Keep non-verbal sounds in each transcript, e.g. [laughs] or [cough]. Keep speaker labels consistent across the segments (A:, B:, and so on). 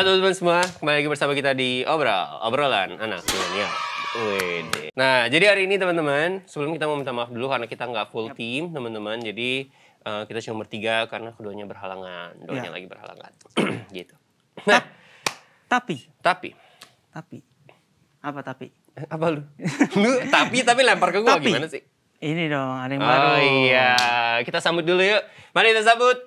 A: Halo teman-teman semua, kembali lagi bersama kita di Obrol, obrolan anak milenial. Nah, jadi hari ini teman-teman, sebelum kita mau minta maaf dulu karena kita nggak full team, teman-teman. Jadi uh, kita cuma bertiga karena keduanya berhalangan, keduanya ya. lagi berhalangan. [clears throat] gitu.
B: Nah, tapi tapi tapi apa tapi? Eh, apa lu? [laughs] lu tapi tapi lempar ke gua tapi, gimana sih? Ini dong, ada yang oh
A: baru. Oh iya, kita sambut dulu yuk. Mari kita sambut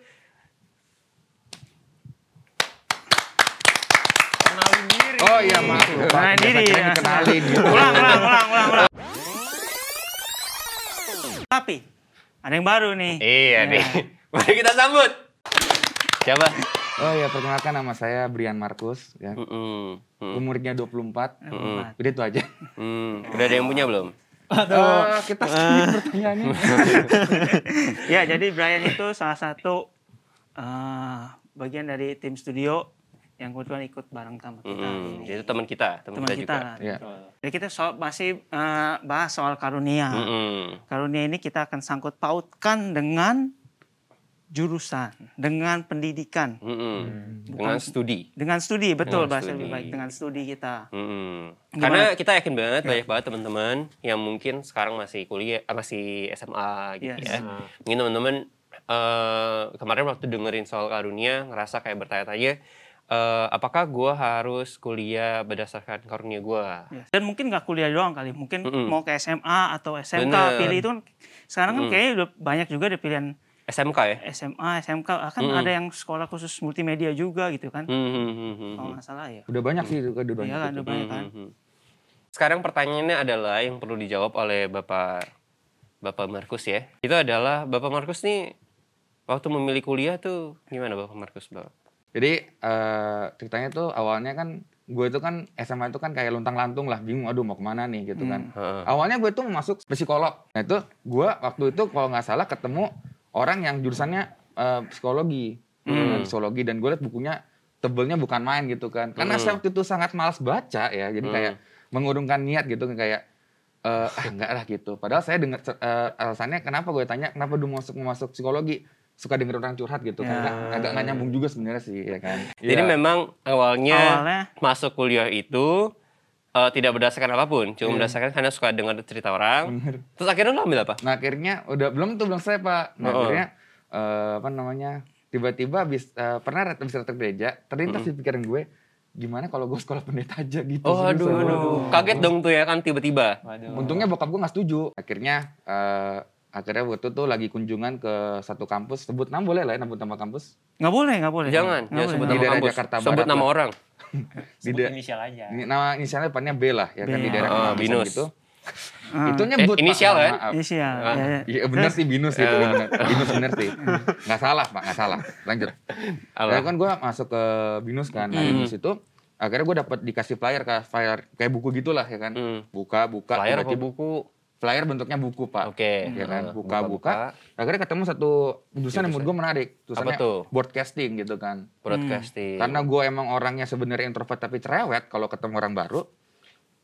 B: Oh iya maaf. Nah ini ya. [laughs] Ulang, ulang,
C: ulang, ulang, ulang.
B: Tapi ada yang baru nih. Iya nah. nih. [laughs] Mari kita sambut. Siapa?
C: Oh iya perkenalkan nama saya Brian Markus ya. Umurnya 24. Mm -mm. Udah itu aja. Mm, udah ada yang punya belum? Aduh, uh, kita skip uh. pertanyaannya. [laughs] ya, jadi Brian
B: itu salah satu uh, bagian dari tim studio yang kebetulan ikut bareng sama kita. Hmm, ini.
A: Gitu. Itu teman kita, teman kita, kita juga. Ya.
B: Jadi kita soal, masih uh, bahas soal karunia. -hmm. Karunia ini kita akan sangkut pautkan dengan jurusan, dengan pendidikan, -hmm. Bukan, dengan studi. Dengan studi, betul dengan bahasa lebih baik dengan studi kita. -hmm. Karena
A: kita yakin banget yeah. banyak banget teman-teman yang mungkin sekarang masih kuliah, eh, masih SMA gitu yes. Iya. ya. Mungkin teman-teman uh, kemarin waktu dengerin soal karunia ngerasa kayak bertanya-tanya uh, apakah gue harus kuliah berdasarkan karunia gue
B: dan mungkin nggak kuliah doang kali mungkin mm -mm. mau ke SMA atau SMK Bener. pilih itu kan sekarang kan mm. kayaknya udah banyak juga ada pilihan SMK ya SMA SMK ah, kan mm. ada yang sekolah khusus multimedia juga gitu kan mm -hmm. kalau hmm. nggak salah ya udah
C: banyak sih mm. udah banyak iya kan udah banyak kan
A: sekarang pertanyaannya adalah yang perlu dijawab oleh bapak bapak Markus ya
C: itu adalah bapak Markus nih waktu memilih kuliah tuh gimana bapak Markus bapak jadi uh, ceritanya tuh awalnya kan gue itu kan SMA itu kan kayak luntang lantung lah bingung aduh mau kemana nih gitu kan. Hmm. Awalnya gue tuh masuk psikolog. Nah itu gue waktu itu kalau nggak salah ketemu orang yang jurusannya uh, psikologi, hmm. Nah, psikologi dan gue liat bukunya tebelnya bukan main gitu kan. Karena hmm. saya waktu itu sangat malas baca ya jadi hmm. kayak mengurungkan niat gitu kayak uh, ah enggak lah gitu. Padahal saya dengar uh, alasannya kenapa gue tanya kenapa dulu masuk masuk psikologi suka denger orang curhat gitu kan. ya. kan agak nggak nyambung juga sebenarnya sih ya kan jadi ya.
A: memang awalnya, awalnya masuk kuliah itu uh,
C: tidak berdasarkan apapun cuma hmm. berdasarkan karena suka dengar cerita orang Bener. terus akhirnya lo ambil apa nah akhirnya udah belum tuh belum saya pak nah, oh. akhirnya uh, apa namanya tiba-tiba habis uh, pernah bisa datang gereja terlintas hmm. di pikiran gue gimana kalau gue sekolah pendeta aja gitu. Oh, aduh, aduh. Kaget dong tuh ya kan tiba-tiba. Untungnya bokap gue gak setuju. Akhirnya uh, akhirnya waktu itu lagi kunjungan ke satu kampus sebut nama boleh lah ya sebut nama kampus nggak boleh nggak boleh jangan ya, sebut nama kampus. Jakarta Barat sebut nama orang [laughs] di sebut inisial aja nama inisialnya depannya B lah ya B. kan di daerah oh, binus gitu Uh, ah. itu nyebut eh, inisial pak, kan? Inisial. Inisial. Uh, ya, ya. Iya, bener sih binus gitu. binus bener sih. [laughs] Nggak salah pak, nggak salah. Lanjut. Ya kan gue masuk ke binus kan. Nah, binus hmm. itu akhirnya gue dapat dikasih flyer kayak flyer kayak buku gitulah ya kan. Hmm. Buka, buka. Flyer buku? flyer bentuknya buku pak. Oke. Okay. Ya kan buka-buka. Akhirnya ketemu satu jurusan yang menurut iya, gue menarik. Tulisannya Apa tuh? Broadcasting gitu kan. Broadcasting. Hmm. Karena gue emang orangnya sebenarnya introvert tapi cerewet kalau ketemu orang baru.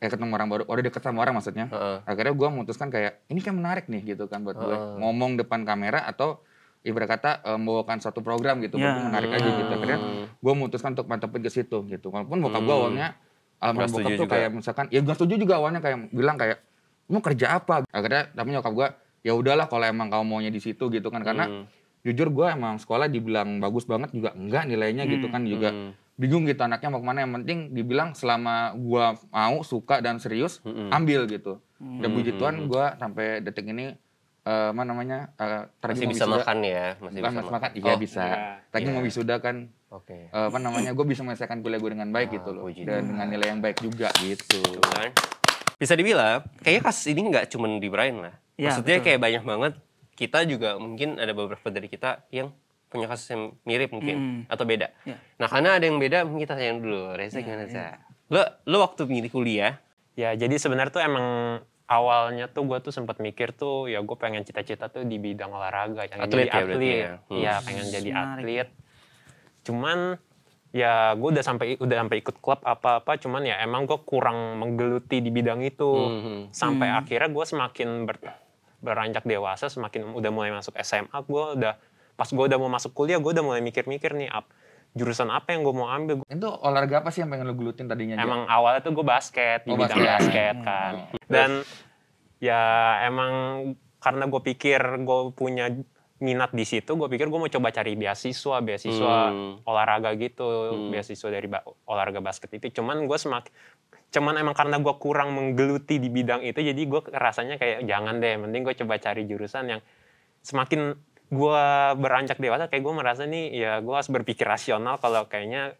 C: Eh ketemu orang baru, udah deket sama orang maksudnya. Uh -uh. Akhirnya gue memutuskan kayak ini kan menarik nih gitu kan buat uh -uh. gue ngomong depan kamera atau ibarat kata e, membawakan satu program gitu, yeah. menarik aja gitu. Akhirnya hmm. gue memutuskan untuk mantepin ke situ gitu. Walaupun bokap gue hmm. awalnya alhamdulillah bokap tuh juga. kayak misalkan, ya gue setuju juga awalnya kayak bilang kayak mau kerja apa akhirnya tapi nyokap gue ya udahlah kalau emang kamu maunya di situ gitu kan karena hmm. jujur gue emang sekolah dibilang bagus banget juga enggak nilainya gitu hmm. gitu kan juga hmm. bingung gitu anaknya mau kemana yang penting dibilang selama gue mau suka dan serius hmm. ambil gitu hmm. dan puji hmm, Tuhan hmm, hmm. gue sampai detik ini uh, apa namanya uh, masih bisa wisuda. makan ya masih Bukan, bisa makan, makan. iya oh, bisa yeah. tadi yeah. mau iya. wisuda kan okay. uh, eh, apa namanya gue bisa menyelesaikan kuliah gue dengan baik ah, gitu loh dan dengan nilai yang baik juga gitu bisa dibilang kayaknya kasus ini nggak cuma di Brian lah. Ya, Maksudnya betul. kayak banyak banget
A: kita juga mungkin ada beberapa dari kita yang punya kasus yang mirip mungkin hmm. atau beda.
B: ya.
D: Nah karena ada yang beda mungkin kita sayang dulu. Reza ya, gimana
B: ya.
A: Lo
D: lo waktu milih kuliah? Ya jadi sebenarnya tuh emang awalnya tuh gue tuh sempat mikir tuh ya gue pengen cita-cita tuh di bidang olahraga yang atlet jadi ya, atlet. Ya. ya? Iya, hmm. ya pengen jadi atlet. Cuman ya gue udah sampai udah sampai ikut klub apa apa cuman ya emang gue kurang menggeluti di bidang itu mm -hmm. sampai mm. akhirnya gue semakin ber, beranjak dewasa semakin udah mulai masuk SMA gue udah pas gue udah mau masuk kuliah gue udah mulai mikir-mikir nih ap,
C: jurusan apa yang gue mau ambil itu olahraga apa sih yang pengen lo gelutin tadinya emang aja?
D: awalnya tuh gue basket oh, bidang basket, basket hmm. kan hmm. dan ya emang karena gue pikir gue punya minat di situ gue pikir gue mau coba cari beasiswa beasiswa hmm. olahraga gitu hmm. beasiswa dari olahraga basket itu cuman gue semak cuman emang karena gue kurang menggeluti di bidang itu jadi gue rasanya kayak jangan deh mending gue coba cari jurusan yang semakin gue beranjak dewasa kayak gue merasa nih ya gue harus berpikir rasional kalau kayaknya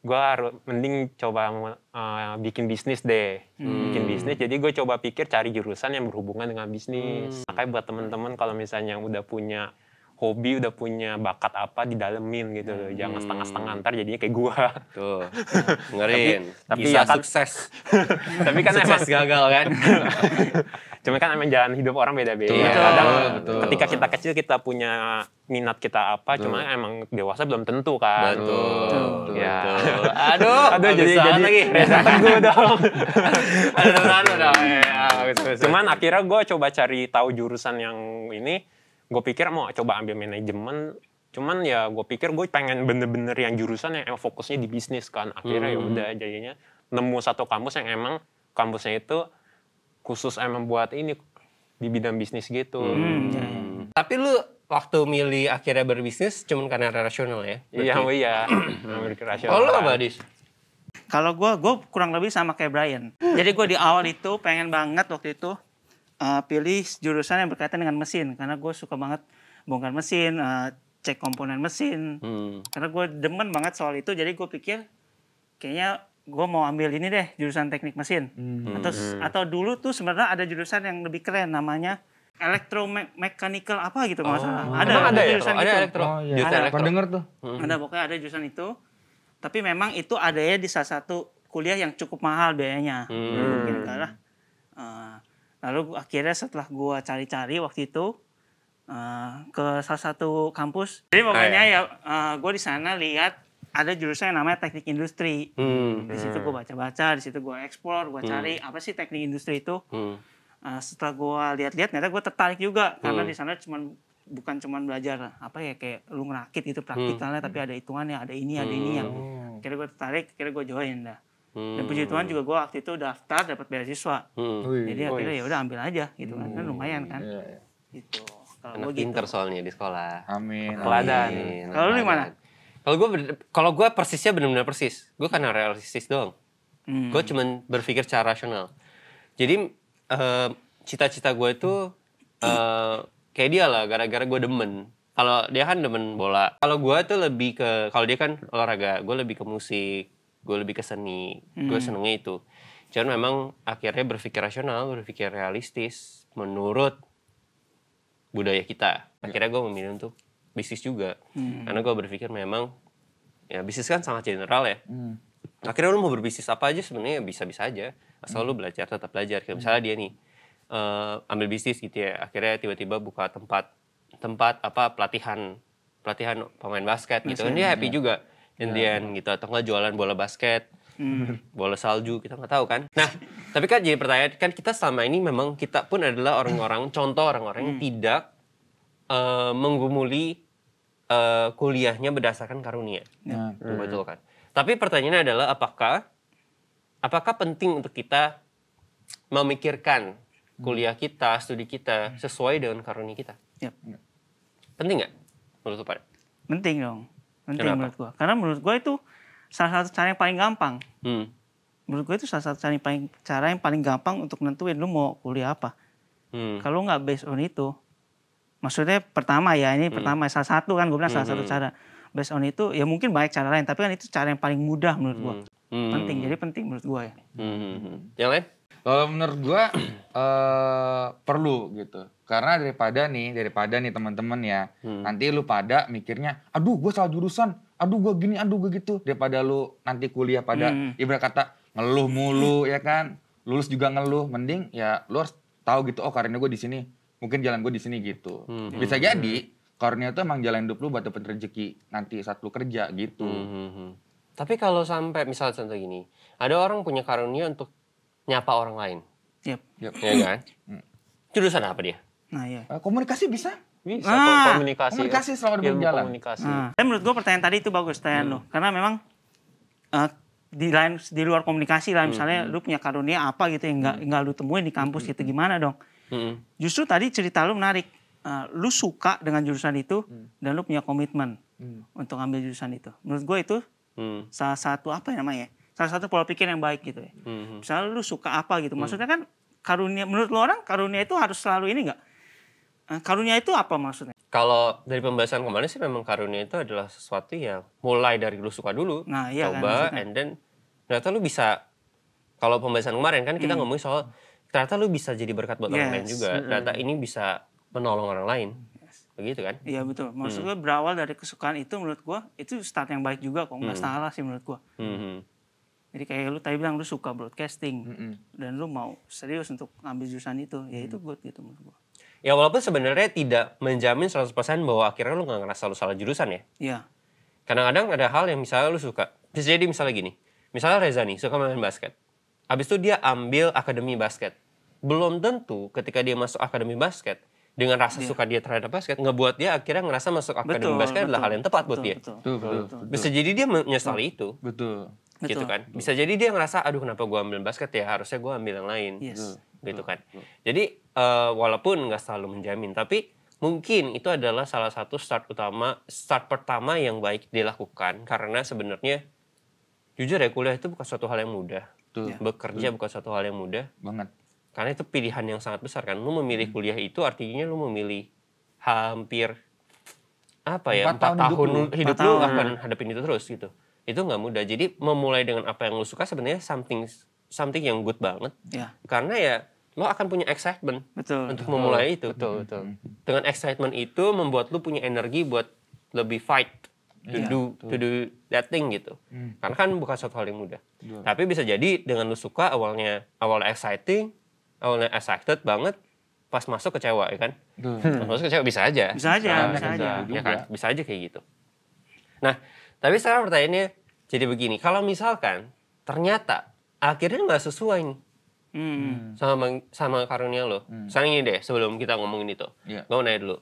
D: gue harus mending coba uh, bikin bisnis deh hmm. bikin bisnis jadi gue coba pikir cari jurusan yang berhubungan dengan bisnis hmm. makanya buat temen-temen kalau misalnya yang udah punya hobi udah punya bakat apa di didalemin gitu loh. Hmm. Jangan hmm. setengah-setengah ntar jadinya kayak gua. Tuh. [laughs] Ngerin. tapi, tapi Bisa ya kan, sukses. [laughs] tapi kan sukses emang gagal kan. [laughs] Cuma kan emang jalan hidup orang beda-beda. Ya, Kadang betul. ketika kita kecil kita punya minat kita apa, betul. cuma emang dewasa belum tentu kan. Betul. betul ya. Betul. Aduh, aduh jadi jadi lagi. Resapan gue dong.
B: aduh, aduh, aduh, aduh. Cuman
D: akhirnya gue coba cari tahu jurusan yang ini gue pikir mau coba ambil manajemen cuman ya gue pikir gue pengen bener-bener yang jurusan yang fokusnya di bisnis kan akhirnya ya hmm. ya udah jadinya nemu satu kampus yang emang kampusnya itu khusus emang buat ini di bidang bisnis gitu hmm. hmm. tapi lu waktu milih akhirnya berbisnis cuman karena rasional ya iya oh iya [clears throat] rasional oh lu apa dis
B: kalau gue gue kurang lebih sama kayak Brian jadi gue di awal itu pengen banget waktu itu Eh, pilih jurusan yang berkaitan dengan mesin karena gue suka banget bongkar mesin, uh, cek komponen mesin. Hmm. Karena gue demen banget soal itu, jadi gue pikir kayaknya gue mau ambil ini deh jurusan teknik mesin. Hmm. Atau hmm. atau dulu tuh sebenarnya ada jurusan yang lebih keren namanya elektromechanical apa gitu oh. masalah Ada, ada, ada ya, jurusan oh, ada itu. elektro. Oh, iya. ada. elektro. denger tuh. Hmm. Ada pokoknya ada jurusan itu. Tapi memang itu ada ya di salah satu kuliah yang cukup mahal biayanya. Hmm. Mungkin kalah. Uh, eh, Lalu akhirnya setelah gue cari-cari waktu itu uh, ke salah satu kampus. Jadi pokoknya ah, iya. ya uh, eh, gue di sana lihat ada jurusan yang namanya teknik industri. Hmm. Di situ hmm. gue baca-baca, di situ gue eksplor, gue hmm. cari hmm. apa sih teknik industri itu. Hmm. Uh, setelah gue lihat-lihat, ternyata gue tertarik juga karena hmm. di sana cuma bukan cuma belajar apa ya kayak lu ngerakit itu praktikalnya hmm. tapi ada hitungannya ada ini ada ini yang kira gue tertarik kira gue join dah Hmm. Dan puji Tuhan juga gue waktu itu daftar dapat beasiswa. Hmm. Jadi akhirnya ya udah ambil aja gitu kan. Kan hmm. lumayan kan. Yeah, yeah. Gitu. Kalau
A: gue gitu. soalnya di sekolah.
C: Amin. Teladan. Kalau lu
A: gimana? Kalau gue kalau gue persisnya benar-benar persis. Gue karena realistis doang. Hmm. Gue cuman berpikir secara rasional. Jadi cita eh, cita-cita gue itu uh, kayak dia lah gara-gara gue demen. Kalau dia kan demen bola. Kalau gue tuh lebih ke kalau dia kan olahraga, gue lebih ke musik gue lebih ke seni hmm. gue senengnya itu cuman memang akhirnya berpikir rasional berpikir realistis menurut budaya kita akhirnya gue memilih untuk bisnis juga hmm. karena gue berpikir memang ya bisnis kan sangat general ya hmm. akhirnya lu mau berbisnis apa aja sebenarnya ya bisa-bisa aja asal hmm. lu belajar tetap belajar kayak hmm. misalnya dia nih uh, ambil bisnis gitu ya akhirnya tiba-tiba buka tempat tempat apa pelatihan pelatihan pemain basket gitu kan dia happy iya. juga in yeah. the end gitu atau enggak jualan bola basket hmm. [laughs] bola salju kita nggak tahu kan nah tapi kan jadi pertanyaan kan kita selama ini memang kita pun adalah orang-orang contoh orang-orang hmm. yang tidak uh, menggumuli uh, kuliahnya berdasarkan karunia yeah. Ya. hmm. betul kan tapi pertanyaannya adalah apakah apakah penting untuk kita memikirkan hmm. kuliah kita studi kita hmm. sesuai dengan karunia kita
B: yep. Ya. penting nggak menurut Pak penting dong Penting Kenapa? menurut gue. Karena menurut gue itu salah satu cara yang paling gampang. Hmm. Menurut gue itu salah satu cara yang paling, cara yang paling gampang untuk nentuin lu mau kuliah apa. Hmm. Kalau nggak based on itu, maksudnya pertama ya ini hmm. pertama salah satu kan gue bilang salah hmm, satu hmm, cara hmm. based on itu ya mungkin banyak cara lain tapi kan itu cara yang paling mudah menurut gue. Hmm. Penting jadi penting menurut gue ya.
C: Hmm. Yang lain? Kalau menurut gue [clears throat] uh, eh, perlu gitu karena daripada nih, daripada nih teman-teman ya, hmm. nanti lu pada mikirnya, aduh gue salah jurusan, aduh gue gini, aduh gue gitu. Daripada lu nanti kuliah pada, hmm, hmm. ibarat kata ngeluh mulu ya kan, lulus juga ngeluh. Mending ya lu harus tahu gitu, oh karena gue di sini, mungkin jalan gue di sini gitu. Hmm. hmm Bisa jadi hmm. karena itu emang jalan hidup lu buat dapet rezeki nanti saat lu kerja gitu. Hmm. Tapi kalau sampai misalnya contoh gini, ada orang punya karunia untuk nyapa
B: orang lain. Yep. yep. Iya kan? Jurusan apa dia?
C: Nah, iya. Eh, komunikasi bisa? Bisa nah, komunikasi. Ya. Komunikasi selalu berjalan. Komunikasi. Nah.
B: menurut gue pertanyaan tadi itu bagus tanya hmm. lo. Karena memang uh, di lain di luar komunikasi lah hmm, misalnya hmm. lu punya karunia apa gitu yang nggak hmm. nggak lu temuin di kampus hmm. gitu hmm. gimana dong? Hmm. Justru tadi cerita lu menarik. Uh, lu suka dengan jurusan itu hmm. dan lu punya komitmen hmm. untuk ambil jurusan itu. Menurut gue itu hmm. salah satu apa ya namanya? Ya? Salah satu pola pikir yang baik gitu ya. Hmm. hmm. Misalnya lu suka apa gitu. Maksudnya kan karunia menurut lu orang karunia itu harus selalu ini nggak? Eh, karunia itu apa maksudnya?
A: Kalau dari pembahasan kemarin sih memang karunia itu adalah sesuatu yang mulai dari lu suka dulu, nah, iya kan, coba, kan, and then ternyata lu bisa. Kalau pembahasan kemarin kan kita hmm. ngomongin soal ternyata lu bisa jadi berkat buat yes. orang lain juga. Ternyata ini bisa menolong orang lain, yes. begitu kan?
B: Iya betul. Hmm. Maksud hmm. berawal dari kesukaan itu menurut gue itu start yang baik juga kok nggak hmm. salah sih menurut gue. Hmm. Jadi kayak lu tadi bilang lu suka broadcasting -hmm. dan lu mau serius untuk ngambil jurusan itu, ya itu hmm. good gitu menurut gue.
A: Ya walaupun sebenarnya tidak menjamin 100% bahwa akhirnya lu gak ngerasa lu salah jurusan ya. Iya. Kadang-kadang ada hal yang misalnya lu suka. Bisa jadi misalnya gini. Misalnya Reza nih suka main basket. Habis itu dia ambil akademi basket. Belum tentu ketika dia masuk akademi basket, dengan rasa yeah. suka dia terhadap basket, ngebuat dia akhirnya ngerasa masuk akademi basket betul. adalah hal yang tepat betul, buat dia. Betul, betul, betul, betul. Bisa jadi dia menyesali betul. itu. Betul. Gitu kan. betul. kan. Bisa jadi dia ngerasa, aduh kenapa gue ambil basket ya, harusnya gue ambil yang lain. Yes. Betul gitu hmm, kan. Hmm. Jadi uh, walaupun nggak selalu menjamin, tapi mungkin itu adalah salah satu start utama, start pertama yang baik dilakukan karena sebenarnya jujur ya kuliah itu bukan suatu hal yang mudah. Tuh. Ya, Bekerja Tuh. bukan suatu hal yang mudah. Banget. Karena itu pilihan yang sangat besar kan. Lu memilih hmm. kuliah itu artinya lu memilih hampir apa ya empat tahun, tahun hidup, hidup lu, hidup lu akan hadapin itu terus gitu. Itu nggak mudah. Jadi memulai dengan apa yang lu suka sebenarnya something something yang good banget. Ya. Karena ya lo akan punya excitement betul, untuk betul, memulai itu. Betul, betul. Dengan excitement itu membuat lo punya energi buat lebih fight
C: to ya, do betul. to do
A: that thing gitu. Hmm. Karena kan bukan suatu hal yang mudah. Betul. Tapi bisa jadi dengan lo suka awalnya awalnya exciting, awalnya excited banget, pas masuk kecewa ya kan? Hmm. Pas masuk kecewa bisa aja. Bisa aja, nah, bisa, aja. Ya kan? Bisa aja kayak gitu. Nah, tapi sekarang pertanyaannya jadi begini, kalau misalkan ternyata akhirnya nggak sesuai nih hmm. sama sama karunia lo. Hmm. Sekarang ini deh sebelum kita ngomongin itu, yeah. gue mau nanya dulu,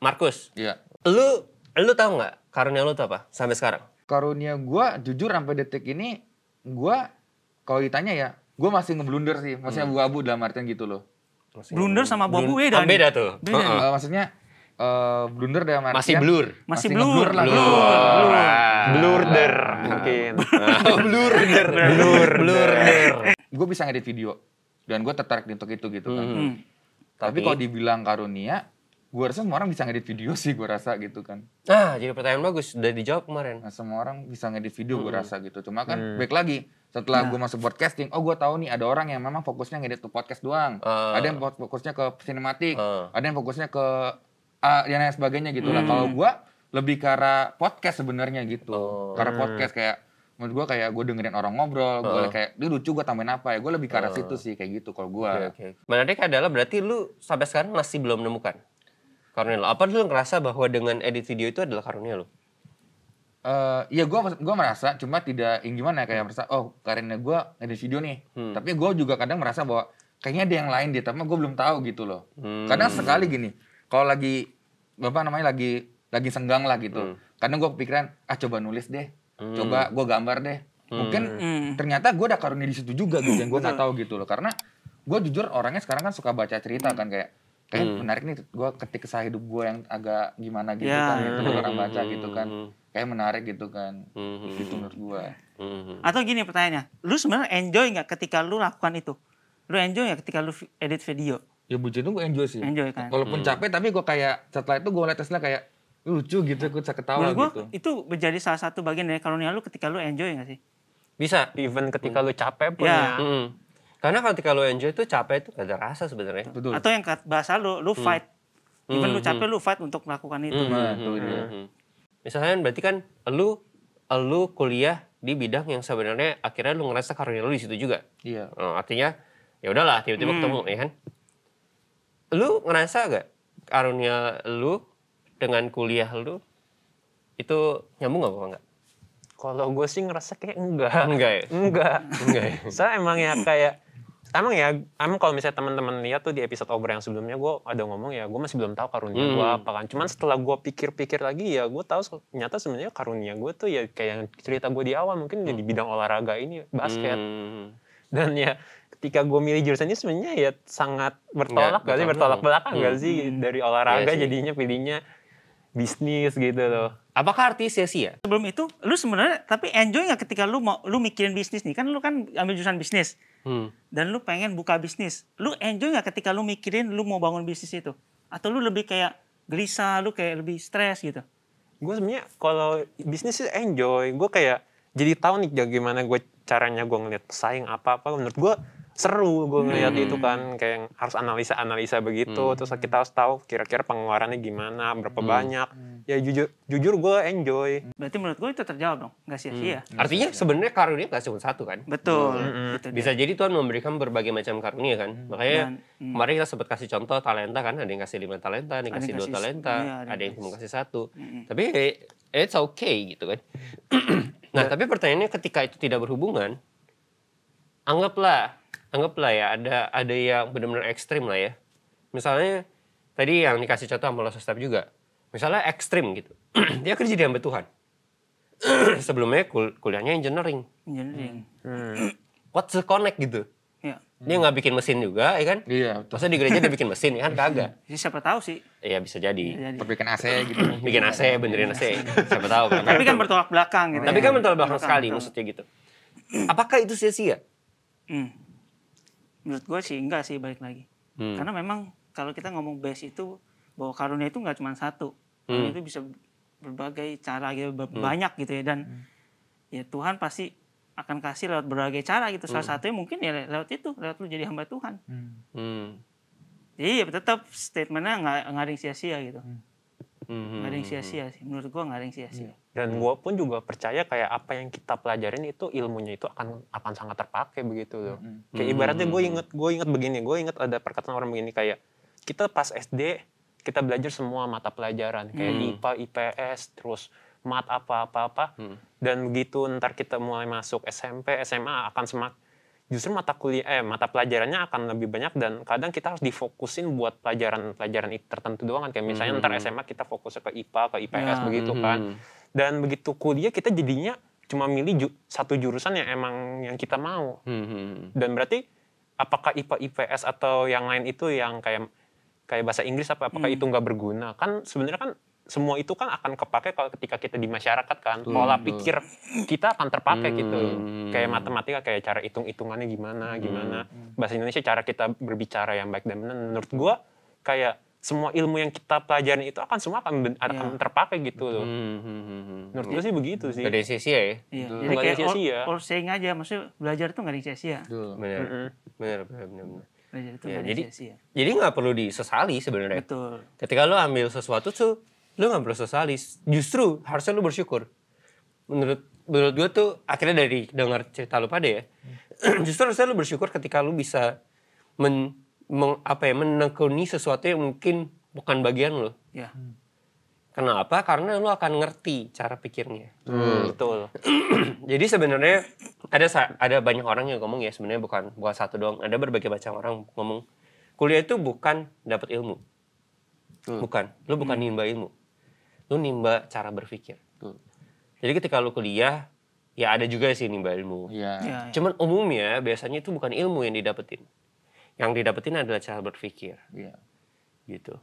A: Markus, yeah. lu lu tahu nggak karunia lu tuh apa sampai sekarang?
C: Karunia gue jujur sampai detik ini gue kalau ditanya ya gue masih ngeblunder sih, maksudnya hmm. abu-abu dalam artian gitu loh. blunder sama abu-abu eh, beda. Ah, beda tuh. Beda. Uh -uh. Uh, maksudnya uh, blunder dalam artian masih blur masih, blur lah blur blur, mungkin [laughs] blurder blur blur gue bisa ngedit video dan gue tertarik di untuk itu gitu kan hmm. tapi, tapi kalau dibilang karunia gue rasa semua orang bisa ngedit video [laughs] sih gue rasa gitu kan ah jadi pertanyaan bagus udah dijawab kemarin nah, semua orang bisa ngedit video gue hmm. rasa gitu cuma kan hmm. baik lagi setelah nah. gue masuk podcasting oh gue tahu nih ada orang yang memang fokusnya ngedit ke podcast doang uh. ada yang fokusnya ke sinematik uh. ada yang fokusnya ke uh, dan lain sebagainya gitu lah. Hmm. Kalau gue lebih ke podcast sebenarnya gitu. Oh. Karena podcast kayak menurut gue kayak gue dengerin orang ngobrol, gue kayak dia lucu gue tambahin apa ya. Gue lebih ke arah situ sih kayak gitu kalau gue. Okay, okay.
A: Menarik adalah berarti lu sampai sekarang masih belum menemukan karunia lo. Apa lu ngerasa bahwa dengan edit video itu adalah karunia lo?
C: Uh, eh, ya gue gua merasa cuma tidak ingin gimana ya, kayak merasa oh karena gue edit video nih. Hmm. Tapi gue juga kadang merasa bahwa kayaknya ada yang lain dia, tapi gue belum tahu gitu loh. Hmm. Kadang sekali gini, kalau lagi bapak namanya lagi lagi senggang lah gitu. Hmm. Kadang gue kepikiran ah coba nulis deh, hmm. coba gue gambar deh. Hmm. Mungkin hmm. hmm. ternyata gue ada karunia di situ juga gitu yang gue nggak tahu gitu loh. Karena gue jujur orangnya sekarang kan suka baca cerita kan kayak kayak eh, hmm. menarik nih gue ketik kisah hidup gue yang agak gimana gitu yeah. kan itu orang hmm. baca gitu kan kayak eh, menarik gitu kan hmm. itu menurut gue hmm. atau gini pertanyaannya lu sebenarnya enjoy nggak ketika lu lakukan itu lu enjoy nggak ketika lu edit video ya bucin gue enjoy sih. Enjoy kan. Walaupun hmm. capek tapi gue kayak setelah itu gue liat Tesla kayak lucu gitu, gue bisa ketawa gua, gitu. Itu menjadi salah satu bagian
B: dari karunia lu ketika lu enjoy
D: gak sih? Bisa, even ketika hmm. lu capek pun ya. ya. Hmm.
A: Karena ketika lu enjoy itu capek itu gak ada rasa sebenarnya. Betul. Atau yang bahasa lu, lu hmm. fight. Even hmm. lu capek lu
B: fight untuk melakukan itu. Hmm. Nah, hmm. Hmm.
A: Misalnya berarti kan lu lu kuliah di bidang yang sebenarnya akhirnya lu ngerasa karunia lu di situ juga. Iya. Oh, artinya ya udahlah tiba-tiba hmm. ketemu ya kan lu ngerasa gak karunia lu dengan kuliah lu itu nyambung gak apa enggak?
D: Kalau gue sih ngerasa kayak enggak. Enggak ya? Enggak. enggak ya? Saya [laughs] emang ya kayak, emang ya, emang kalau misalnya teman-teman lihat tuh di episode obrolan yang sebelumnya gue ada ngomong ya, gue masih belum tahu karunia hmm. gue apa kan. Cuman setelah gue pikir-pikir lagi ya, gue tahu ternyata sebenarnya karunia gue tuh ya kayak yang cerita gue di awal mungkin hmm. di bidang olahraga ini basket. Hmm. Dan ya ketika gue milih jurusan ini sebenarnya ya sangat bertolak gak, gak sih bertolak belakang hmm. gak sih dari olahraga iya sih. jadinya
B: pilihnya bisnis gitu loh. Apakah artinya sia-sia? Ya? Sebelum itu, lu sebenarnya tapi enjoy nggak ketika lu mau lu mikirin bisnis nih? Kan lu kan ambil jurusan bisnis hmm. dan lu pengen buka bisnis. Lu enjoy nggak ketika lu mikirin lu mau bangun bisnis itu? Atau lu lebih kayak gelisah, lu kayak lebih stres gitu?
D: Gue sebenarnya kalau bisnis sih enjoy. Gue kayak jadi tahu nih gimana gue caranya gue ngeliat pesaing apa apa. Menurut gue seru gue ngeliat hmm. itu kan kayak harus analisa analisa begitu hmm. terus kita harus tahu kira-kira pengeluarannya gimana berapa hmm. banyak ya jujur jujur gue enjoy berarti menurut gue itu terjawab
A: dong nggak sia-sia hmm. artinya sebenarnya karunia nggak cuma satu kan betul hmm. Gitu bisa jadi Tuhan memberikan berbagai macam karunia kan hmm. makanya Dan, hmm. kemarin kita sempat kasih contoh talenta kan ada yang kasih lima talenta ada yang kasih dua talenta iya, ada, yang cuma kasih satu hmm. tapi it's okay gitu kan [clears throat] nah tapi pertanyaannya ketika itu tidak berhubungan anggaplah anggaplah ya ada ada yang benar-benar ekstrim lah ya. Misalnya tadi yang dikasih contoh sama Step juga. Misalnya ekstrim gitu. [clears throat] Dia kerja di hamba Tuhan. [clears throat] Sebelumnya kul kuliahnya engineering. Engineering. Hmm. What's the connect gitu? Ya. Dia nggak bikin mesin juga, ya kan? Iya. Masa di gereja dia bikin mesin, ya kan? Kagak.
B: [laughs] Ya, siapa tahu sih?
A: Iya bisa jadi. jadi. Bikin AC [clears throat] gitu. bikin AC, benerin AC. siapa tahu kan? Tapi kan bertolak belakang gitu.
B: Tapi ya. kan bertolak belakang, sekali, maksudnya gitu. Apakah itu sia-sia? Hmm menurut gue sih enggak sih balik lagi hmm. karena memang kalau kita ngomong base itu bahwa karunia itu nggak cuma satu hmm. itu bisa berbagai cara gitu hmm. banyak gitu ya dan hmm. ya Tuhan pasti akan kasih lewat berbagai cara gitu salah hmm. satunya mungkin ya lewat itu lewat lu jadi hamba Tuhan hmm. Hmm. jadi iya, tetap statementnya nggak nggak ada yang sia-sia gitu hmm.
D: hmm, hmm nggak ada yang sia-sia
B: sih menurut gue nggak ada yang sia-sia hmm
D: dan hmm. gue pun juga percaya kayak apa yang kita pelajarin itu ilmunya itu akan akan sangat terpakai begitu loh hmm. hmm. kayak ibaratnya gue hmm. inget gue inget begini gue inget ada perkataan orang begini kayak kita pas SD kita belajar semua mata pelajaran kayak hmm. IPA IPS terus mat apa apa apa hmm. dan begitu ntar kita mulai masuk SMP SMA akan semak justru mata kuliah eh mata pelajarannya akan lebih banyak dan kadang kita harus difokusin buat pelajaran-pelajaran tertentu doang kan kayak misalnya hmm. ntar SMA kita fokus ke IPA ke IPS ya, nah, begitu hmm. kan hmm dan begitu kuliah kita jadinya cuma milih ju satu jurusan yang emang yang kita mau hmm. hmm, hmm. dan berarti apakah IPA IPS atau yang lain itu yang kayak kayak bahasa Inggris apa apakah hmm. itu nggak berguna kan sebenarnya kan semua itu kan akan kepake kalau ketika kita di masyarakat kan hmm. pola pikir kita akan terpakai gitu. hmm. gitu kayak matematika kayak cara hitung hitungannya gimana gimana hmm. bahasa Indonesia cara kita berbicara yang baik dan benar menurut gua kayak semua ilmu yang kita pelajari itu akan semua akan akan iya. terpakai gitu loh. Hmm, hmm, hmm. hmm, hmm. Menurut gue iya. sih begitu sih. Gak ada sia-sia ya. Iya.
A: Jadi kayak sia-sia. All,
B: all saying aja, maksudnya belajar tuh gak ada sia-sia. Benar.
A: Benar, benar,
B: Belajar itu iya, ya, jadi,
A: Jadi nggak perlu disesali sebenarnya. Ketika lo ambil sesuatu tuh, lo nggak perlu sesali. Justru harusnya lo bersyukur. Menurut menurut gue tuh akhirnya dari dengar cerita lo pada ya, [clears throat] justru harusnya lo bersyukur ketika lo bisa men meng, apa ya menekuni sesuatu yang mungkin bukan bagian lo. Ya. Kenapa? Karena lo akan ngerti cara pikirnya. Hmm. Betul. [clears throat] Jadi sebenarnya ada ada banyak orang yang ngomong ya sebenarnya bukan buat satu doang. Ada berbagai macam orang ngomong kuliah itu bukan dapat ilmu. Hmm. Bukan. Lo bukan hmm. nimba ilmu. Lo nimba cara berpikir. Hmm. Jadi ketika lo kuliah ya ada juga sih nimba ilmu. Ya, ya. Cuman umumnya biasanya itu bukan ilmu yang didapetin yang didapetin adalah cara berpikir. Iya. Gitu.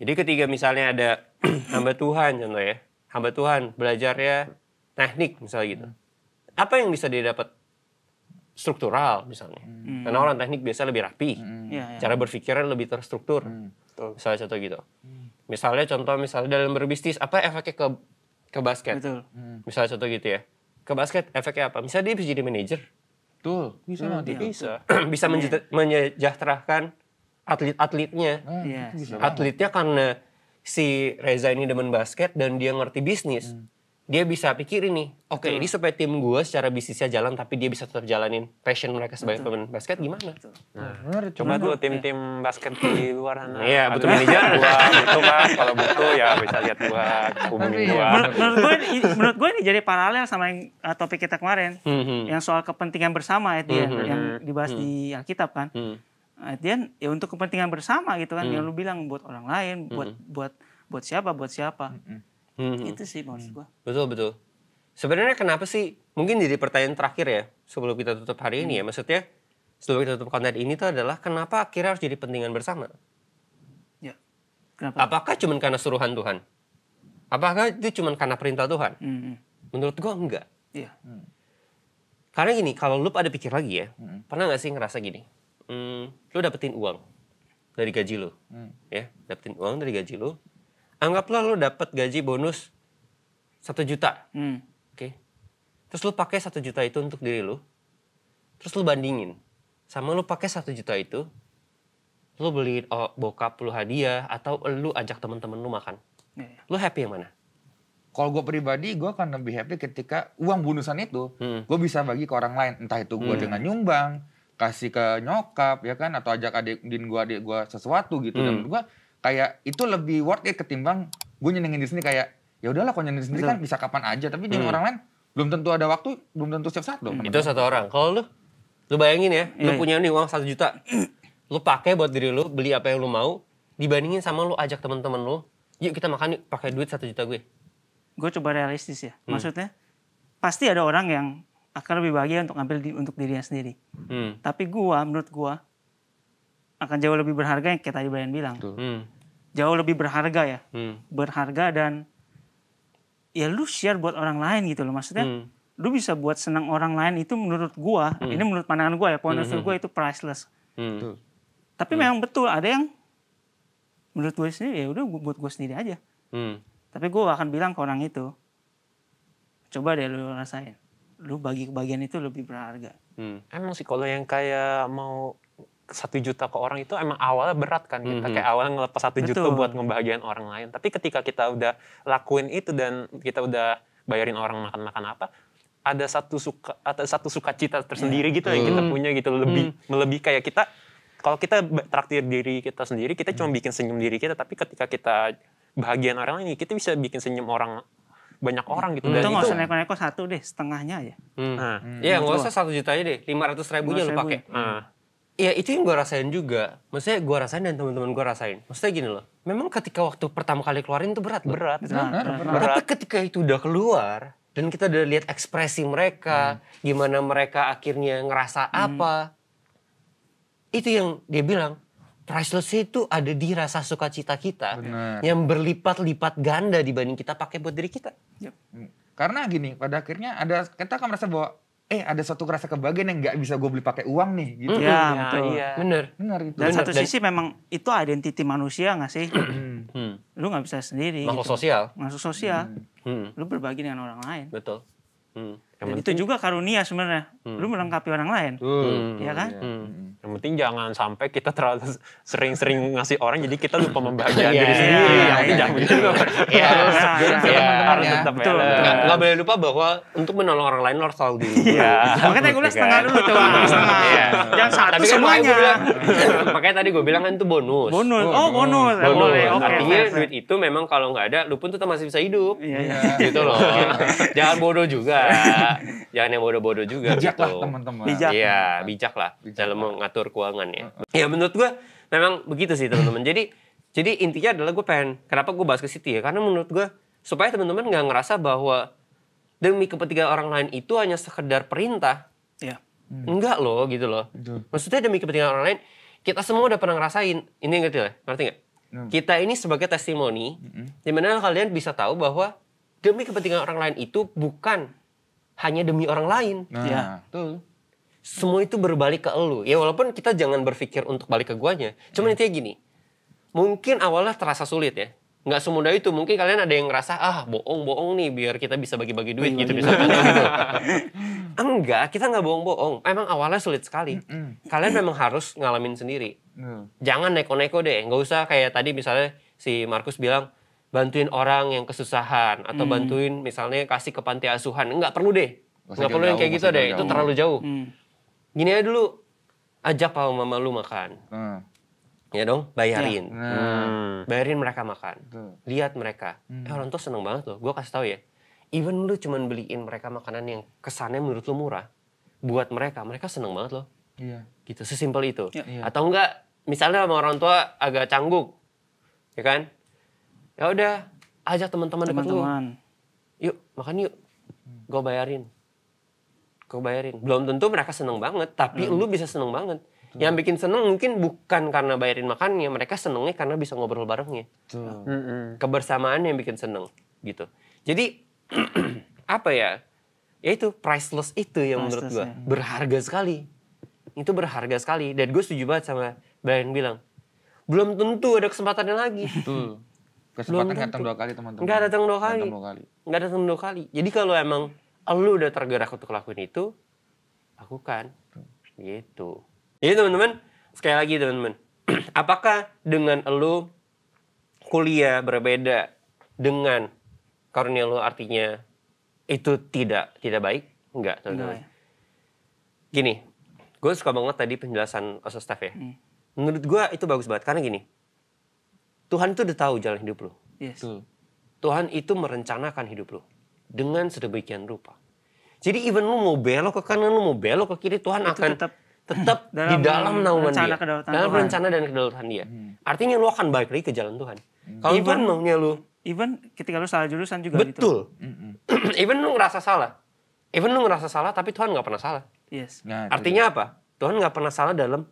A: Jadi ketika misalnya ada [clears throat] hamba Tuhan contoh ya, hamba Tuhan belajarnya teknik misalnya gitu. Hmm. Apa yang bisa didapat struktural misalnya?
B: Hmm. Karena orang
A: teknik biasa lebih rapi, hmm. ya, ya. cara berpikirnya lebih terstruktur. Hmm. Misalnya contoh gitu. Hmm. Misalnya contoh misalnya dalam berbisnis apa efeknya ke ke basket? Betul. Hmm. Misalnya contoh gitu ya. Ke basket efeknya apa? Misalnya dia bisa jadi manajer. Betul, hmm, bisa hmm, [clears throat] Bisa. bisa menyejahterakan atlet-atletnya. Yeah. Iya, gitu. Atletnya karena si Reza ini demen basket dan dia ngerti bisnis. Hmm dia bisa pikir ini, oke okay, ini supaya tim gue secara bisnisnya jalan tapi dia bisa tetap jalanin passion mereka sebagai pemain basket gimana?
D: Nah, benar, nah, coba tuh tim-tim basket di luar sana. Iya, butuh manajer gua, butuh gitu, Mas, kalau butuh ya bisa lihat gua, kumpulin gua. Menurut,
B: gue ini, menurut gue ini jadi paralel sama yang uh, topik kita kemarin, mm-hmm. yang soal kepentingan bersama ya mm-hmm. yang dibahas mm-hmm. di mhm. Alkitab kan. Mm-hmm. At nah, ya untuk kepentingan bersama gitu kan, mm-hmm. yang mhm. lu bilang buat orang lain, buat mm-hmm. buat buat siapa, buat siapa. Mm-hmm Hmm. hmm. Itu sih maksud hmm. gua
A: Betul betul. Sebenarnya kenapa sih? Mungkin jadi pertanyaan terakhir ya sebelum kita tutup hari hmm. ini ya. Hmm. Maksudnya sebelum kita tutup konten ini tuh adalah kenapa akhirnya harus jadi pentingan bersama? Ya. Kenapa? Apakah cuma karena suruhan Tuhan? Apakah itu cuma karena perintah Tuhan? Hmm. Menurut gua enggak. Iya. Hmm. Karena gini, kalau lu ada pikir lagi ya, hmm. pernah gak sih ngerasa gini? Hmm, lu dapetin uang dari gaji lu,
B: hmm.
A: ya, dapetin uang dari gaji lu, anggaplah lo dapat gaji bonus satu juta hmm. oke okay? terus lo pakai satu juta itu untuk diri lo terus lo bandingin sama lo pakai satu juta itu lo beli oh, bokap lo hadiah atau lo ajak teman-teman
C: lo makan hmm. Iya. lo happy yang mana kalau gue pribadi gue akan lebih happy ketika uang bonusan itu hmm. gue bisa bagi ke orang lain entah itu gue hmm. dengan nyumbang kasih ke nyokap ya kan atau ajak adik din gue adik gue sesuatu gitu hmm. dan gue kayak itu lebih worth it ketimbang gue nyenengin di sini kayak ya udahlah kalau nyenengin sendiri kan bisa kapan aja tapi dengan hmm. orang lain belum tentu ada waktu belum tentu siap saat dong hmm. itu satu orang kalau lu lu bayangin ya hmm. lu punya nih uang satu
A: juta [clears throat] lu pakai buat diri lu beli apa yang lu mau dibandingin sama lu ajak teman-teman lu
B: yuk kita makan yuk pakai duit satu juta gue gue coba realistis ya hmm. maksudnya pasti ada orang yang akan lebih bahagia untuk ngambil di, untuk dirinya sendiri hmm. tapi gue menurut gue akan jauh lebih berharga yang kayak tadi Brian bilang. Hmm. Jauh lebih berharga ya. Hmm. Berharga dan ya lu share buat orang lain gitu loh maksudnya. Hmm. Lu bisa buat senang orang lain itu menurut gua, hmm. ini menurut pandangan gua ya, point of view hmm. itu priceless. Hmm. Tapi hmm. memang betul ada yang menurut gue sendiri ya udah buat gue sendiri aja. Hmm. Tapi gue akan bilang ke orang itu, coba deh lu rasain. Lu bagi kebagian itu lebih berharga. Hmm. Emang sih kalau yang kayak mau
D: satu juta ke orang itu emang awalnya berat kan kita mm -hmm. kayak awalnya ngelepas satu juta buat ngebahagiain orang lain tapi ketika kita udah lakuin itu dan kita udah bayarin orang makan makan apa ada satu suka ada satu sukacita tersendiri iya. gitu mm. yang kita mhm. punya gitu lebih mm. melebih kayak kita kalau kita traktir diri kita sendiri kita cuma mhm. bikin senyum diri kita tapi ketika kita bahagian orang lain kita bisa bikin senyum orang banyak orang gitu. Hmm. Dan itu nggak usah
B: neko-neko satu deh, setengahnya aja. Mhm. Nah. Iya hmm. hmm. nggak usah
D: satu juta aja deh, lima ratus
B: ribunya lu pakai. Hmm ya
A: itu yang gue rasain juga. Maksudnya gue rasain dan teman-teman gue rasain. Maksudnya gini loh, memang ketika waktu pertama kali keluarin itu berat, berat. Berat, berat. berat. Tapi ketika itu udah keluar dan kita udah lihat ekspresi mereka, hmm. gimana mereka akhirnya ngerasa hmm. apa. Itu yang dia bilang, priceless itu ada di rasa sukacita kita Bener. yang
C: berlipat-lipat ganda dibanding kita pakai buat diri kita. Yep. Karena gini, pada akhirnya ada kita akan merasa bahwa eh ada satu rasa kebahagiaan yang nggak bisa gue beli pakai uang nih gitu. Mm, ya, iya. betul. Iya. Bener. Bener gitu. Dan satu sisi memang itu identiti manusia nggak sih? hmm. Lu
B: nggak bisa sendiri. Makhluk gitu. sosial. Makhluk sosial. Hmm. Lu berbagi dengan orang lain. Betul. Hmm. Yang Dan penting, itu juga karunia sebenarnya. Hmm. Lu melengkapi orang lain. Hmm. Ya kan? Iya.
D: Hmm. hmm. Yang penting jangan sampai kita terlalu sering-sering ngasih orang jadi kita lupa membahagiakan iya, diri iya, sendiri. Iya, jangan lupa gitu. Iya, harus ya. Enggak boleh lupa bahwa untuk
A: menolong orang lain lo harus tahu dulu. Iya. Makanya gue bilang setengah dulu tuh. yang Jangan satu kan semuanya. [laughs] Makanya tadi gue bilang kan itu bonus. Bonus. Hmm. Oh, bonus. Boleh. Artinya duit itu memang kalau nggak ada lu pun tetap masih bisa hidup.
B: Iya.
A: Gitu loh. Jangan bodoh juga. [laughs] [laughs] jangan yang bodoh-bodoh juga bijak gitu. lah teman-teman bijak iya bijak lah bijak dalam mengatur keuangan ya uh ya menurut gue memang begitu sih teman-teman jadi jadi intinya adalah gue pengen kenapa gue bahas ke situ ya karena menurut gue supaya teman-teman nggak ngerasa bahwa demi kepentingan orang lain itu hanya sekedar perintah ya hmm. enggak loh gitu loh Betul. maksudnya demi kepentingan orang lain kita semua udah pernah ngerasain ini ngerti lah ngerti nggak hmm. kita ini sebagai testimoni mm-hmm. dimana kalian bisa tahu bahwa demi kepentingan orang lain itu bukan hanya demi orang lain. Nah. Ya, betul. Semua itu berbalik ke elu. Ya walaupun kita jangan berpikir untuk balik ke guanya. Cuman hmm. intinya gini. Mungkin awalnya terasa sulit ya. Nggak semudah itu. Mungkin kalian ada yang ngerasa, ah bohong-bohong nih biar kita bisa bagi-bagi duit gitu. Iya, misalkan gitu. [laughs] Enggak, kita nggak bohong-bohong. Emang awalnya sulit sekali. Kalian memang harus ngalamin sendiri. Jangan neko-neko deh. Nggak usah kayak tadi misalnya si Markus bilang, bantuin orang yang kesusahan atau hmm. bantuin misalnya kasih ke panti asuhan nggak perlu deh
C: nggak perlu yang kayak gitu deh jauh. itu terlalu hmm.
A: jauh hmm. gini aja dulu ajak papa mama lu makan hmm. ya dong bayarin ya. Nah. Hmm. bayarin mereka makan lihat mereka hmm. eh, orang tua seneng banget loh gue kasih tau ya even lu cuman beliin mereka makanan yang kesannya menurut lu murah buat mereka mereka seneng banget loh iya. gitu sesimpel itu ya. Iya. atau enggak misalnya sama orang tua agak cangguk ya kan ya udah ajak teman-teman dekat lu yuk makan yuk gue bayarin gue bayarin belum tentu mereka seneng banget tapi hmm. lu bisa seneng banget Tuh. yang bikin seneng mungkin bukan karena bayarin makannya mereka senengnya karena bisa ngobrol barengnya Tuh. kebersamaan yang bikin seneng gitu jadi [clears throat] apa ya ya itu priceless itu yang priceless, menurut gue ya. berharga sekali itu berharga sekali dan gue setuju banget sama Brian bilang belum tentu ada kesempatannya lagi Betul. [laughs] Kesempatan datang, datang dua kali teman-teman. Nggak datang dua kali. Datang dua Nggak datang dua kali. Jadi kalau emang lu udah tergerak untuk lakuin itu, lakukan. Gitu. Jadi teman-teman, sekali lagi teman-teman, [clears throat] apakah dengan lu kuliah berbeda dengan karunia lu artinya itu tidak tidak baik? Enggak, teman-teman. Ya. Gini, gue suka banget tadi penjelasan Osostaf ya. Menurut gue itu bagus banget karena gini, Tuhan itu udah tahu jalan hidup lu. Yes. Tuhan itu merencanakan hidup lu dengan sedemikian rupa. Jadi even lu mau belok ke kanan, lu mau belok ke kiri, Tuhan itu akan tetap,
C: tetap [laughs] dalam di dalam naungan
A: dia. Dalam Tuhan. rencana dan kedaulatan dia. Hmm. Artinya lu akan balik lagi ke jalan Tuhan. Hmm. Kalau Tuhan maunya lu even ketika lu salah jurusan juga gitu. betul. gitu. [clears throat] even lu ngerasa salah. Even lu ngerasa salah tapi Tuhan gak pernah salah.
B: Yes. Nah,
C: Artinya
A: juga. apa? Tuhan gak pernah salah dalam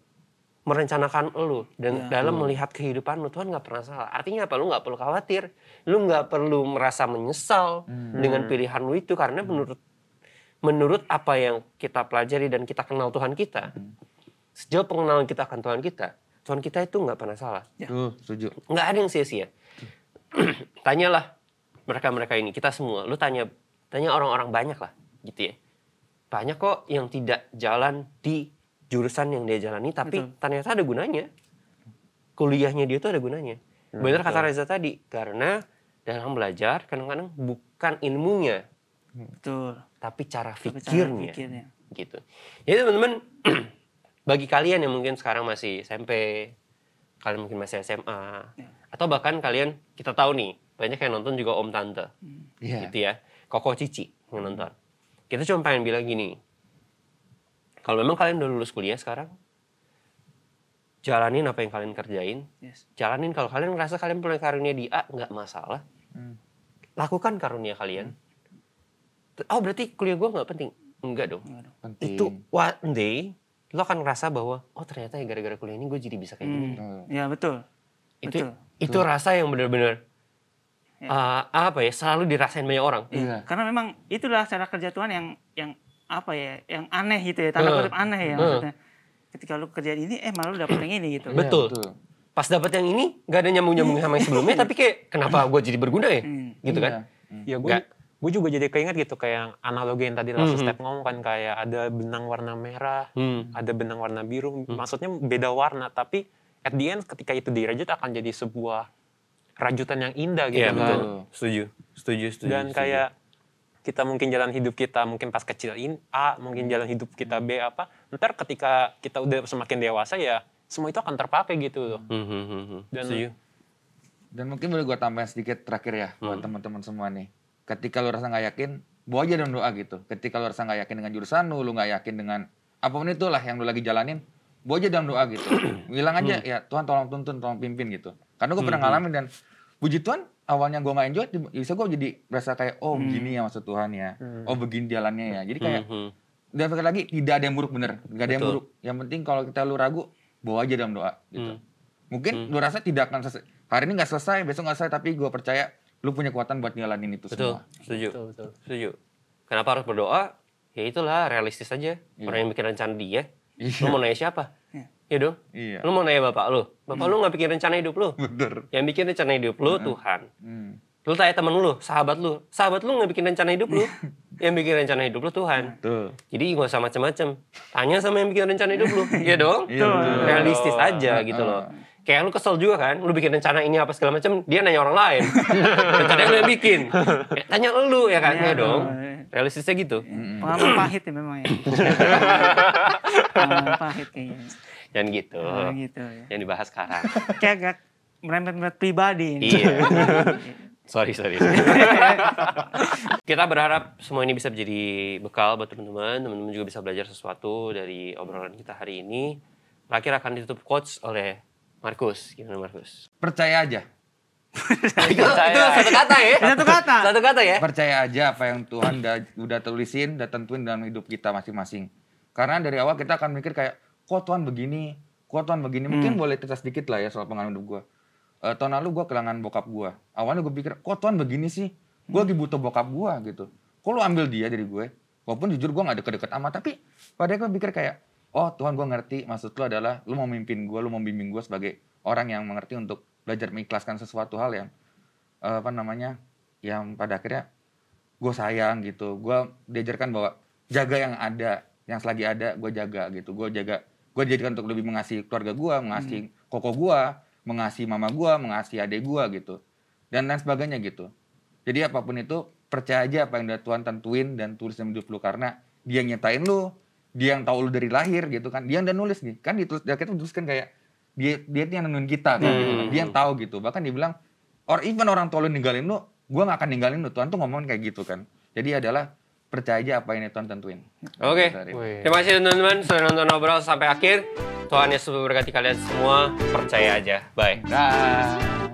A: merencanakan lu dan ya, dalam lu. melihat kehidupan lu Tuhan nggak pernah salah. Artinya apa? Lu nggak perlu khawatir, lu nggak perlu merasa menyesal hmm. dengan pilihan lu itu karena hmm. menurut menurut apa yang kita pelajari dan kita kenal Tuhan kita, hmm. sejauh pengenalan kita akan Tuhan kita, Tuhan kita itu nggak pernah salah. Ya. Uh, setuju. Nggak ada yang sia-sia. [clears throat] Tanyalah mereka-mereka ini, kita semua. Lu tanya tanya orang-orang banyak lah, gitu ya. Banyak kok yang tidak jalan di jurusan yang dia jalani tapi Betul. ternyata ada gunanya kuliahnya dia tuh ada gunanya hmm, benar kata Reza tadi karena dalam belajar kadang-kadang bukan ilmunya Betul. tapi cara
B: pikirnya,
A: gitu jadi teman-teman [clears throat] bagi kalian yang mungkin sekarang masih SMP kalian mungkin masih SMA ya. atau bahkan kalian kita tahu nih banyak yang nonton juga om tante hmm. Iya. gitu ya koko cici yang nonton kita cuma pengen bilang gini kalau memang kalian udah lulus kuliah sekarang, jalanin apa yang kalian kerjain. Yes. Jalanin kalau kalian ngerasa kalian punya karunia di A nggak masalah. Hmm. Lakukan karunia kalian. Hmm. Oh berarti kuliah gue nggak penting? Enggak dong. Penting. Itu one day lo akan ngerasa bahwa oh ternyata ya gara-gara kuliah ini gue jadi bisa kayak hmm. gini. Ya betul. Itu betul. itu betul. rasa yang benar-benar ya. uh, apa ya selalu dirasain banyak orang. Iya. Karena memang
B: itulah cara kerja Tuhan yang yang apa ya yang aneh gitu ya tanda kutip aneh ya maksudnya ketika lu kerjaan ini eh malah lu dapet yang ini gitu iya, iya, betul,
A: pas dapet yang ini gak ada nyambung nyambung sama yang sebelumnya [laughs] tapi kayak kenapa gue jadi berguna ya hmm. gitu kan iya.
B: Hmm. ya gue
D: gue juga jadi keinget gitu kayak analogi yang tadi langsung hmm, step ngomong kan kayak ada benang warna merah ada benang warna biru maksudnya beda warna tapi at the end ketika itu dirajut akan jadi sebuah rajutan yang indah gitu iya, kan setuju setuju setuju dan kayak kita mungkin jalan hidup kita mungkin pas kecil in A, mungkin hmm. jalan hidup kita hmm. B apa, ntar ketika kita udah semakin dewasa ya
C: semua itu akan terpakai gitu loh.
D: Mm-hmm. Dan See you.
C: dan mungkin boleh gue tambahin sedikit terakhir ya mm. buat teman-teman semua nih. Ketika lu rasa nggak yakin, bawa aja dalam doa gitu. Ketika lu rasa nggak yakin dengan jurusan lu, lu nggak yakin dengan apapun itulah yang lu lagi jalanin, bawa aja dalam doa gitu. [coughs] Bilang aja mm. ya Tuhan tolong tuntun, tolong pimpin gitu. Karena gue pernah mm-hmm. ngalamin dan puji Tuhan awalnya gue nggak enjoy bisa gue jadi berasa kayak oh hmm. gini ya maksud Tuhan ya hmm. oh begini jalannya ya jadi kayak hmm. hmm. dan sekali lagi tidak ada yang buruk bener nggak ada Betul. yang buruk yang penting kalau kita lu ragu bawa aja dalam doa gitu hmm. mungkin hmm. lu rasa tidak akan selesai hari ini nggak selesai besok nggak selesai tapi gue percaya lu punya kekuatan buat ngalamin itu betul, semua. Setuju. Betul,
A: Setuju. Kenapa harus berdoa? Ya itulah realistis aja. Iya. Orang yang bikin rencana dia. Iya. Lu mau nanya siapa? Iya dong. Iya. Lu mau nanya bapak lu, bapak hmm. lu nggak bikin rencana hidup lu. Bener. Yang bikin rencana hidup lu hmm. Tuhan. Hmm. Lu tanya temen lu, sahabat lu, sahabat lu nggak bikin rencana hidup lu. Iya. yang bikin rencana hidup lu Tuhan. Betul. Jadi gak usah macem-macem. Tanya sama yang bikin rencana hidup lu. Iya dong. Iya. Realistis aja gitu loh kayak lu kesel juga kan lu bikin rencana ini apa segala macam dia nanya orang lain
B: [laughs] rencana yang lu yang bikin
A: ya, tanya lu ya kan ya, dong realistisnya gitu pengalaman pahit
B: ya memang ya [laughs] pengalaman pahit kayaknya
A: Jangan gitu. Oh, gitu ya. Yang dibahas sekarang.
B: [laughs] Kayak agak merembet merempet pribadi. Iya. [laughs] iya.
A: sorry, sorry. [laughs] Kita berharap semua ini bisa menjadi bekal buat teman-teman. Teman-teman juga bisa belajar sesuatu dari obrolan kita hari ini. Terakhir akan
C: ditutup quotes oleh Markus. Gimana Markus? Percaya aja. percaya. itu satu kata ya. Satu kata. Satu kata ya. Percaya aja apa yang Tuhan udah, udah tulisin, udah tentuin dalam hidup kita masing-masing. Karena dari awal kita akan mikir kayak kok Tuhan begini, kok Tuhan begini. Mungkin hmm. boleh cerita sedikit lah ya soal pengalaman hidup gue. Uh, tahun lalu gue kehilangan bokap gue. Awalnya gue pikir, kok Tuhan begini sih? Gue lagi butuh bokap gue gitu. Kok lu ambil dia dari gue? Walaupun jujur gue gak deket-deket amat. Tapi pada gue pikir kayak, oh Tuhan gue ngerti maksud lu adalah lu mau mimpin gue, lu mau bimbing gue sebagai orang yang mengerti untuk belajar mengikhlaskan sesuatu hal yang uh, apa namanya yang pada akhirnya gue sayang gitu gue diajarkan bahwa jaga yang ada yang selagi ada gue jaga gitu gue jaga gue dijadikan untuk lebih mengasihi keluarga gue mengasihi hmm. koko gue mengasihi mama gue mengasihi adik gue gitu dan lain sebagainya gitu jadi apapun itu percaya aja apa yang udah Tuhan tentuin dan tulis dalam hidup lu karena dia yang nyatain lu dia yang tahu lu dari lahir gitu kan dia yang udah nulis nih gitu. kan ditulis kita tuliskan kayak dia dia yang nenun kita kan hmm. dia yang tahu gitu bahkan dibilang or even orang tua lu ninggalin lu gue gak akan ninggalin lu Tuhan tuh ngomongin kayak gitu kan jadi adalah percaya aja apa yang Tuhan tentuin.
A: Oke. Okay. Gitu, Terima kasih teman-teman sudah nonton obrol sampai akhir. Tuhan Yesus memberkati kalian semua. Percaya aja. Bye. Bye.